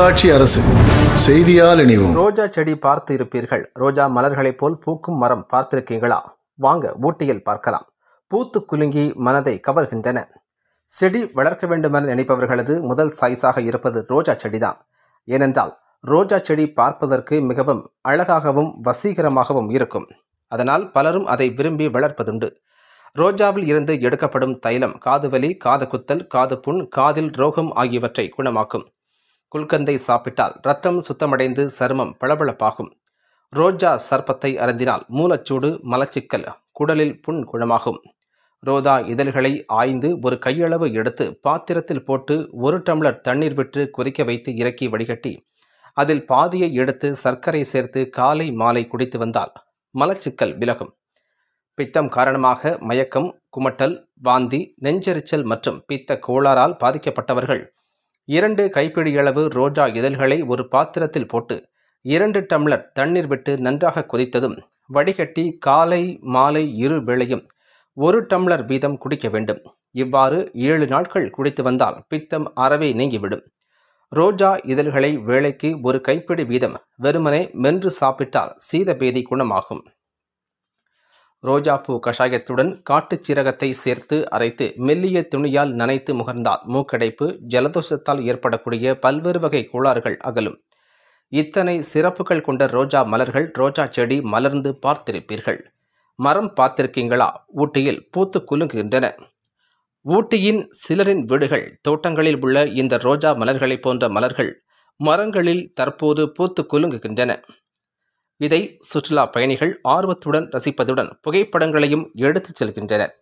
உள்ளாட்சி அரசு செய்தியால் இணைவோம் ரோஜா செடி பார்த்து இருப்பீர்கள் ரோஜா மலர்களைப் போல் பூக்கும் மரம் பார்த்திருக்கீங்களா வாங்க ஊட்டியில் பார்க்கலாம் பூத்து குலுங்கி மனதை கவர்கின்றன செடி வளர்க்க வேண்டுமென நினைப்பவர்களது முதல் சாய்ஸாக இருப்பது ரோஜா செடிதான் ஏனென்றால் ரோஜா செடி பார்ப்பதற்கு மிகவும் அழகாகவும் வசீகரமாகவும் இருக்கும் அதனால் பலரும் அதை விரும்பி வளர்ப்பதுண்டு ரோஜாவில் இருந்து எடுக்கப்படும் தைலம் காதுவலி காதுகுத்தல் காது புண் காதில் ரோகம் ஆகியவற்றை குணமாக்கும் குல்கந்தை சாப்பிட்டால் ரத்தம் சுத்தமடைந்து சருமம் பளபளப்பாகும் ரோஜா சர்ப்பத்தை அருந்தினால் மூலச்சூடு மலச்சிக்கல் குடலில் புண் குணமாகும் ரோதா இதழ்களை ஆய்ந்து ஒரு கையளவு எடுத்து பாத்திரத்தில் போட்டு ஒரு டம்ளர் தண்ணீர் விட்டு கொதிக்க வைத்து இறக்கி வடிகட்டி அதில் பாதியை எடுத்து சர்க்கரை சேர்த்து காலை மாலை குடித்து வந்தால் மலச்சிக்கல் விலகும் பித்தம் காரணமாக மயக்கம் குமட்டல் வாந்தி நெஞ்செரிச்சல் மற்றும் பித்த கோளாரால் பாதிக்கப்பட்டவர்கள் இரண்டு கைப்பிடியளவு ரோஜா இதழ்களை ஒரு பாத்திரத்தில் போட்டு இரண்டு டம்ளர் தண்ணீர் விட்டு நன்றாக கொதித்ததும் வடிகட்டி காலை மாலை இரு வேளையும் ஒரு டம்ளர் வீதம் குடிக்க வேண்டும் இவ்வாறு ஏழு நாட்கள் குடித்து வந்தால் பித்தம் அறவே நீங்கிவிடும் ரோஜா இதழ்களை வேலைக்கு ஒரு கைப்பிடி வீதம் வெறுமனே மென்று சாப்பிட்டால் சீதபேதி குணமாகும் ரோஜாப்பூ கஷாயத்துடன் காட்டுச் சீரகத்தை சேர்த்து அரைத்து மெல்லிய துணியால் நனைத்து முகர்ந்தால் மூக்கடைப்பு ஜலதோஷத்தால் ஏற்படக்கூடிய பல்வேறு வகை கோளாறுகள் அகலும் இத்தனை சிறப்புகள் கொண்ட ரோஜா மலர்கள் ரோஜா செடி மலர்ந்து பார்த்திருப்பீர்கள் மரம் பார்த்திருக்கீங்களா ஊட்டியில் பூத்து குலுங்குகின்றன ஊட்டியின் சிலரின் வீடுகள் தோட்டங்களில் உள்ள இந்த ரோஜா மலர்களை போன்ற மலர்கள் மரங்களில் தற்போது பூத்து குலுங்குகின்றன இதை சுற்றுலா பயணிகள் ஆர்வத்துடன் ரசிப்பதுடன் புகைப்படங்களையும் எடுத்துச் செல்கின்றனர்